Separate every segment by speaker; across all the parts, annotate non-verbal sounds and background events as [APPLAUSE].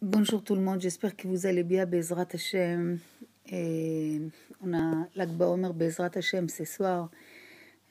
Speaker 1: Bonjour tout le monde, j'espère que vous allez bien, Bezrat Hashem. Et on a l'Akba Omer Bezrat Hashem ce soir.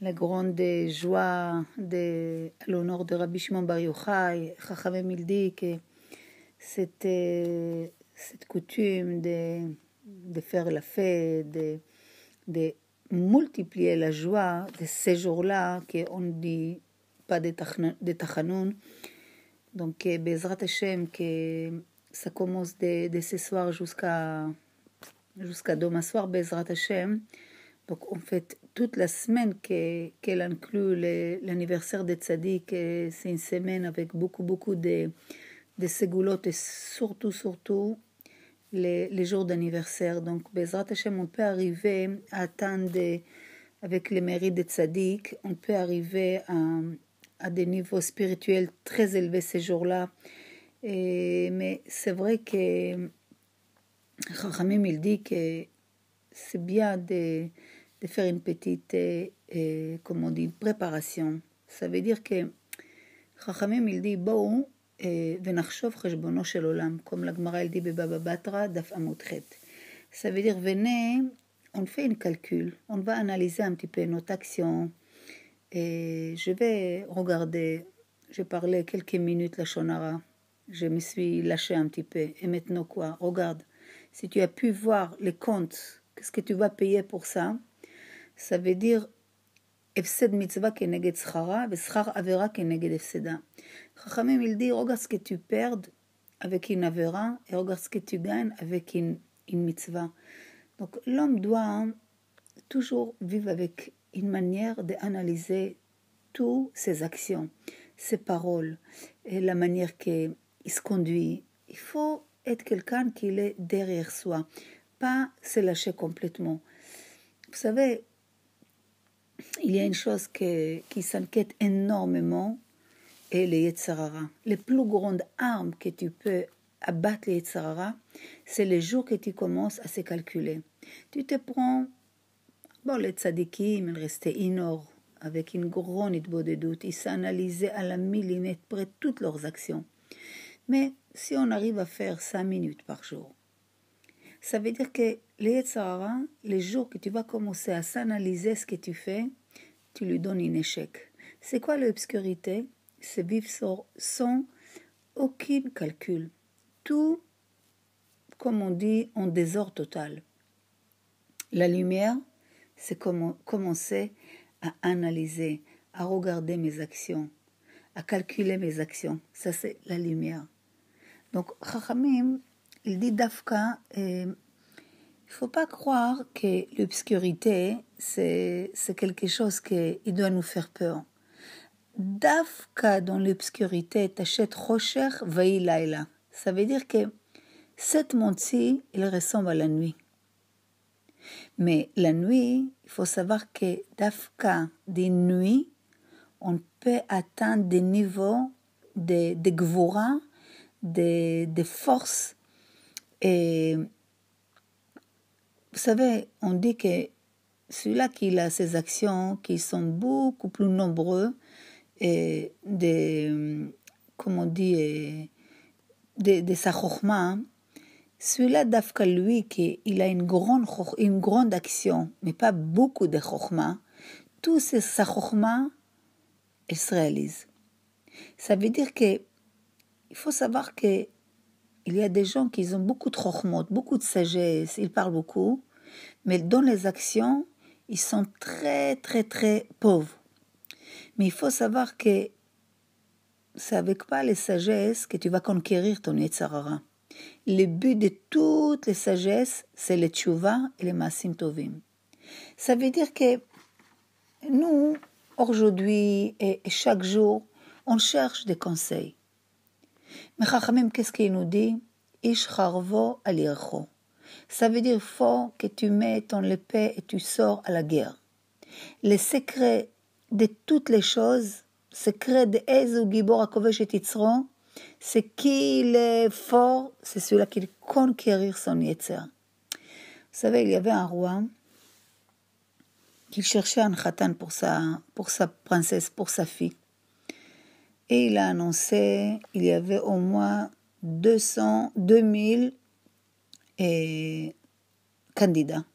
Speaker 1: La grande joie de, l'honneur de Rabbi Shimon Bar Yochai, il milde que cette, euh, cette coutume de, de faire la fête, de, multiplier la joie de ces jours-là, qu'on ne dit pas de tachanon. Donc, euh, Bezrat Hashem, que ça commence de ce soir jusqu'à jusqu'à demain soir, Bezrat Hashem. Donc en fait toute la semaine qu'elle inclut l'anniversaire des Tzadik. C'est une semaine avec beaucoup, beaucoup de, de ségoulottes et surtout, surtout les, les jours d'anniversaire. Donc Bezrat Hashem, on peut arriver à atteindre, avec les mérites des Tzadik, on peut arriver à, à des niveaux spirituels très élevés ces jours-là mais c'est vrai que il dit que c'est bien de, faire une petite, eh, préparation. Ça veut dire que il dit, bon, comme la Gemara, Ça veut dire, venez, on fait une calcul, on va analyser un petit peu notre action, et eh, je vais regarder, j'ai parlé quelques minutes la Shonara, je me suis lâché un petit peu. Et maintenant quoi Regarde, si tu as pu voir les comptes, qu'est-ce que tu vas payer pour ça Ça veut dire avera mitzvah » הפסד regarde Regarde que tu tu perds avec une et et regarde que tu tu gagnes avec une mitzvah ». Donc l'homme doit hein, toujours vivre avec une manière d'analyser toutes ses actions, ses paroles, et la manière que il se conduit. Il faut être quelqu'un qui est derrière soi, pas se lâcher complètement. Vous savez, il y a une chose qui s'inquiète énormément, et les Yetzirara. Les plus grandes armes que tu peux abattre les Yetzirara, c'est le jour que tu commences à se calculer. Tu te prends, bon, les tzadikim, ils restaient inor, avec une grande doute. ils s'analysaient à la millimètre près toutes leurs actions. Mais si on arrive à faire cinq minutes par jour, ça veut dire que les les jours que tu vas commencer à s'analyser ce que tu fais, tu lui donnes un échec. C'est quoi l'obscurité C'est vivre sans aucun calcul. Tout, comme on dit, en désordre total. La lumière, c'est commencer à analyser, à regarder mes actions, à calculer mes actions. Ça, c'est la lumière. Donc, Chachamim, il dit Dafka, euh, il ne faut pas croire que l'obscurité, c'est quelque chose qui doit nous faire peur. Dafka dans l'obscurité, t'achètes Rocher là Ça veut dire que cette montée, il ressemble à la nuit. Mais la nuit, il faut savoir que d'Afka, des nuits, on peut atteindre des niveaux de, de des, forces. Et vous savez, on dit que celui-là qui a ses actions qui sont beaucoup plus nombreux et de, comment on dit, des sa hein. celui-là, d'Afka, lui, qui il a une grande, une grande action, mais pas beaucoup de chorma, tous ces sa chorma, se réalise. Ça veut dire que il faut savoir qu'il y a des gens qui ont beaucoup de chormot, beaucoup de sagesse, ils parlent beaucoup, mais dans les actions, ils sont très très très pauvres. Mais il faut savoir que c'est avec pas les sagesses que tu vas conquérir ton Yetzarara. Le but de toutes les sagesses, c'est les tchouva et les massim tovim. Ça veut dire que nous, aujourd'hui et chaque jour, on cherche des conseils. Chachamim, qu'est-ce qu'il nous dit Ish al Ça veut dire fort que tu mets ton épée et tu sors à la guerre. Le secret de toutes les choses, secret de Ezou ou Gibor et c'est qu'il est fort, c'est celui-là qui conquérir son Yetzer. Vous savez, il y avait un roi qui cherchait un khatan pour sa, pour sa princesse, pour sa fille et il a annoncé qu'il y avait au moins 200, 2000 et candidats.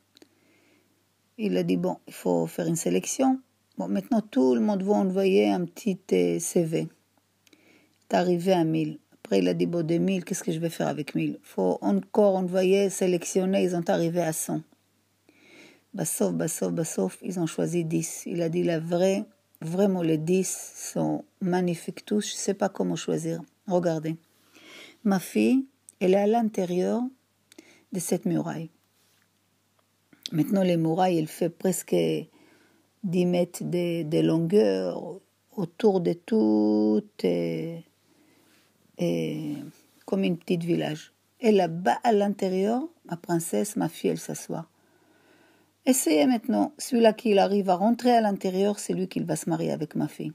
Speaker 1: Il a dit, bon, il faut faire une sélection. Bon, maintenant, tout le monde va envoyer un petit euh, CV. T'es arrivé à 1000. Après, il a dit, bon, 2000, qu'est-ce que je vais faire avec 1000 Il faut encore envoyer, sélectionner, ils ont arrivé à 100. Bassof, Bassof, Bassof, ils ont choisi 10. Il a dit, la vraie Vraiment, les dix sont magnifiques tous. Je ne sais pas comment choisir. Regardez. Ma fille, elle est à l'intérieur de cette muraille. Maintenant, les murailles, elle fait presque 10 mètres de, longueur autour de tout, et, comme une petite village. Et là-bas, à l'intérieur, ma princesse, ma fille, elle s'assoit. Essayez maintenant, celui-là qui arrive à rentrer à l'intérieur, c'est lui qui va se marier avec ma fille.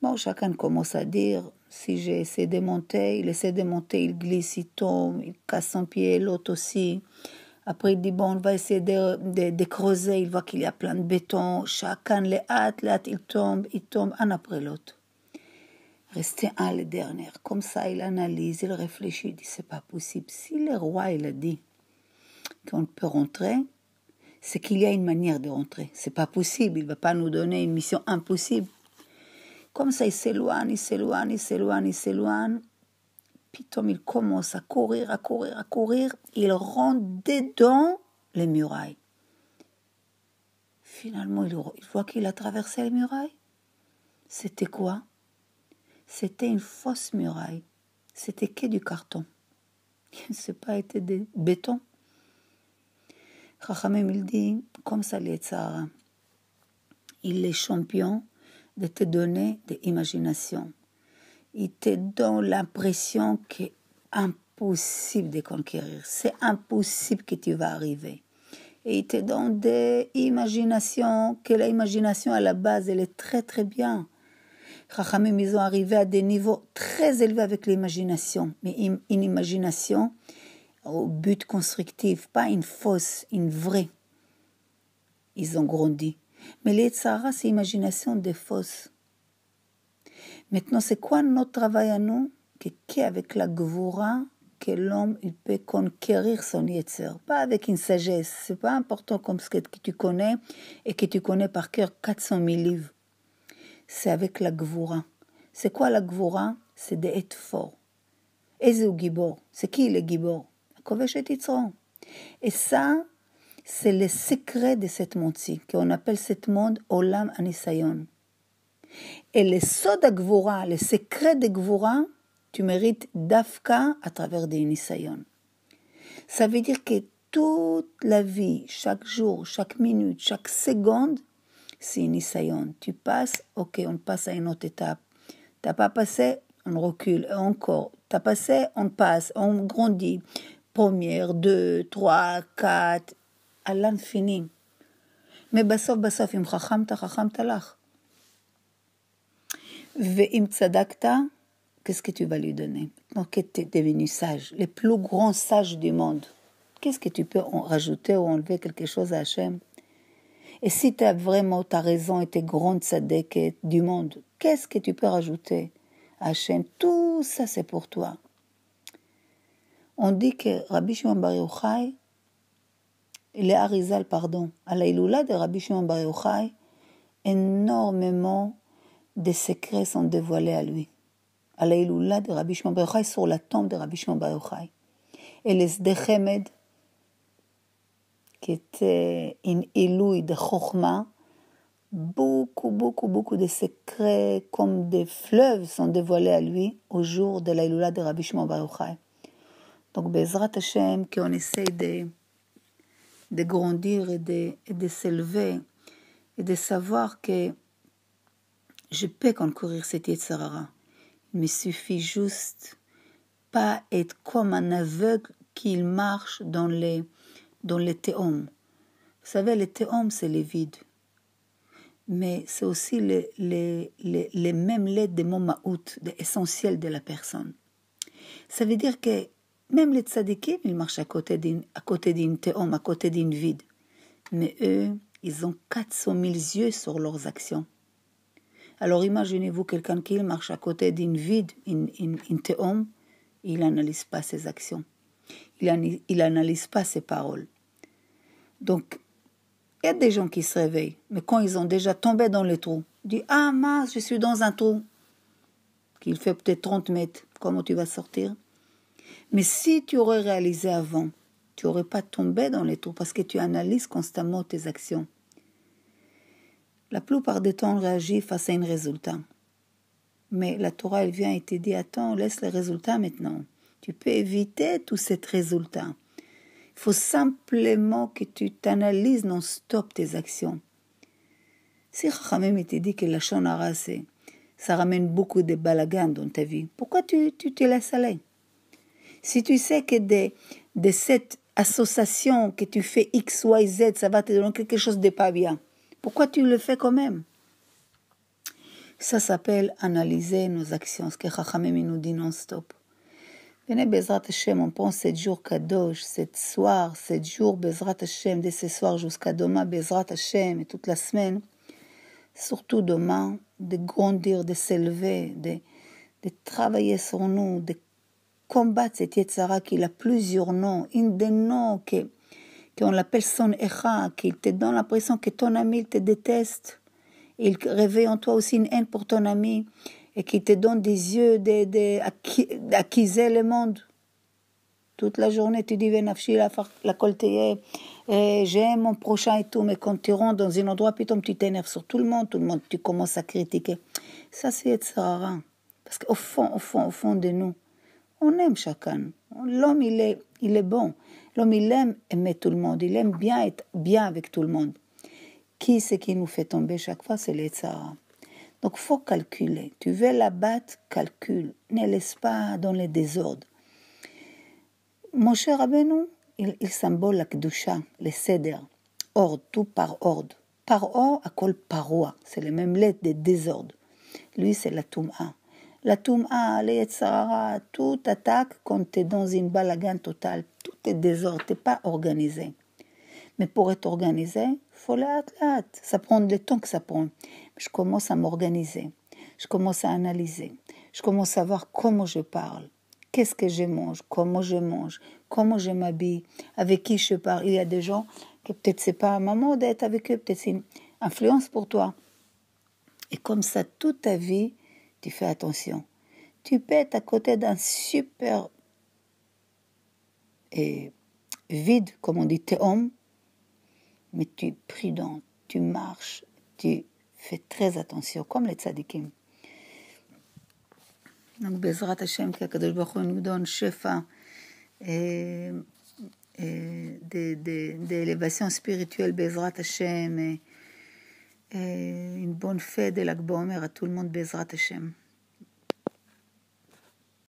Speaker 1: Bon, chacun commence à dire, si essayé de monter, il essaie de monter, il glisse, il tombe, il casse son pied, l'autre aussi. Après, il dit, bon, on va essayer de, creuser, il voit qu'il y a plein de béton. Chacun les hâte, les hâte, il tombe, il tombe, un après l'autre. Restez un le dernier. Comme ça, il analyse, il réfléchit, il dit, c'est pas possible. Si le roi, il a dit qu'on peut rentrer, c'est qu'il y a une manière de rentrer. C'est pas possible, il va pas nous donner une mission impossible. Comme ça, il s'éloigne, il s'éloigne, il s'éloigne, il s'éloigne. Puis Tom il commence à courir, à courir, à courir. Il rentre dedans les murailles. Finalement, il voit qu'il a traversé les murailles. C'était quoi C'était une fausse muraille. C'était que du carton. [LAUGHS] Ce pas été des béton Chachamim, il dit, comme ça, l'est il est champion de te donner de l'imagination. Il te donne l'impression que impossible de conquérir. C'est impossible que tu vas arriver. Et il te donne des imaginations, que l'imagination à la base, elle est très très bien. Chachamim, ils ont arrivé à des niveaux très élevés avec l'imagination, mais une imagination au but constructif, pas une fausse, une vraie. Ils ont grandi. Mais les c'est l'imagination des fausses. Maintenant, c'est quoi notre travail à nous Que qu'avec la Gvoura que l'homme il peut conquérir son Yetzer. Pas avec une sagesse. C'est pas important comme ce que tu connais et que tu connais par cœur 400 000 livres. C'est avec la Gvoura. C'est quoi la Gvoura C'est d'être fort. Ezeu Gibor. C'est qui le Gibor et ça, c'est le secret de cette montie, qu'on appelle cette monde Olam Anisayon. Et le Soda Gvura, le secret de Gvura, tu mérites Dafka à travers des Inissayon. Ça veut dire que toute la vie, chaque jour, chaque minute, chaque seconde, c'est Inissayon. Tu passes, ok, on passe à une autre étape. T'as pas passé, on recule, encore. Tu as passé, on passe, on grandit première, deux, trois, quatre, à l'infini. Mais בסוף im אם חכמת, lach. Ve im qu'est-ce que tu vas lui donner Donc tu es devenu sage, le plus grand sage du monde, qu'est-ce que tu peux rajouter ou enlever quelque chose à Hachem Et si tu as vraiment ta raison était grande grandes du monde, qu'est-ce que tu peux rajouter à Hachem Tout ça, c'est pour toi. On dit que Rabbi Shimon Bar Yochai, les Harizal, pardon, à la de Rabbi Shimon Bar Yochai, énormément de secrets sont dévoilés à lui. À la de Rabbi Shimon Bar Yochai, sur la tombe de Rabbi Shimon Bar Yochai. Et les dechemed qui étaient une Iloui de Chochma, beaucoup, beaucoup, beaucoup de secrets comme des fleuves sont dévoilés à lui au jour de l'Aïloula de Rabbi Shimon Bar Yochai. Donc, Bezrat Hashem, qu'on essaie de, de grandir et de, de s'élever et de savoir que je peux concourir cette Yetzirara. Il me suffit juste pas être comme un aveugle qui marche dans les, dans les théomes. Vous savez, les théomes, c'est les vides. Mais c'est aussi les, les, les, mêmes lettres des mots maout, l'essentiel de la personne. Ça veut dire que même les tzadikim, ils marchent à côté d'une, à à côté d'une vide. Mais eux, ils ont 400 000 yeux sur leurs actions. Alors imaginez-vous quelqu'un qui marche à côté d'une vide, une, une, il n'analyse pas ses actions. Il n'analyse pas ses paroles. Donc, il y a des gens qui se réveillent, mais quand ils ont déjà tombé dans le trou, ils disent Ah mince, je suis dans un trou, qu'il fait peut-être 30 mètres, comment tu vas sortir mais si tu aurais réalisé avant, tu n'aurais pas tombé dans les trous parce que tu analyses constamment tes actions. La plupart des temps, on réagit face à un résultat. Mais la Torah, elle vient et te dit, attends, laisse le résultat maintenant. Tu peux éviter tout cet résultat. Il faut simplement que tu t'analyses non-stop tes actions. Si Chachamim te dit que la Shonara, ça ramène beaucoup de balagan dans ta vie, pourquoi tu, tu te laisses aller si tu sais que de, de cette association que tu fais X, Y, Z, ça va te donner quelque chose de pas bien, pourquoi tu le fais quand même Ça s'appelle analyser nos actions, ce que Chachamim nous dit non-stop. Venez Bezrat Hashem, on prend sept jours Kadosh, sept soirs, sept jours Bezrat Hashem, de ce soir jusqu'à demain Bezrat Hashem et toute la semaine. Surtout demain, de grandir, de s'élever, de, de travailler sur nous, de combattre cette Yetzara qui a plusieurs noms, une des noms que, qu'on l'appelle son Echa, qu'il te donne l'impression que ton ami te déteste, il réveille en toi aussi une haine pour ton ami, et qui te donne des yeux d'acquiser le monde. Toute la journée, tu dis, la, la coltée, j'aime mon prochain et tout, mais quand tu rentres dans un endroit, puis tu t'énerves sur tout le monde, tout le monde, tu commences à critiquer. Ça, c'est Yitzhara. Hein. Parce qu'au fond, au fond, au fond de nous, on aime chacun. L'homme, il est, il est bon. L'homme, il aime aimer tout le monde. Il aime bien être bien avec tout le monde. Qui c'est qui nous fait tomber chaque fois C'est les Donc, faut calculer. Tu veux la battre, calcule. Ne laisse pas dans les désordres. Mon cher Rabbeinu, il, il symbole la Kedusha, le Seder. Ordre, tout par ordre. Par ordre, à col paroi. C'est le même lettres des désordres. Lui, c'est la Touma. La Touma, les tout attaque quand tu es dans une balagan totale. Tout est désordre, tu pas organisé. Mais pour être organisé, faut la Ça prend le temps que ça prend. Je commence à m'organiser. Je commence à analyser. Je commence à voir comment je parle. Qu'est-ce que je mange Comment je mange Comment je m'habille Avec qui je parle Il y a des gens que peut-être c'est pas à maman d'être avec eux, peut-être c'est une influence pour toi. Et comme ça, toute ta vie, tu fais attention. Tu peux être à côté d'un super et vide, comme on dit, t'es homme, mais tu es prudent, tu marches, tu fais très attention, comme les tzadikim. Donc, Bezrat Hashem, Kadosh Baruch nous donne chef de d'élévation spirituelle, Bezrat Hashem, une bonne fête de Lak Baomer à tout le monde, Bezrat Hashem.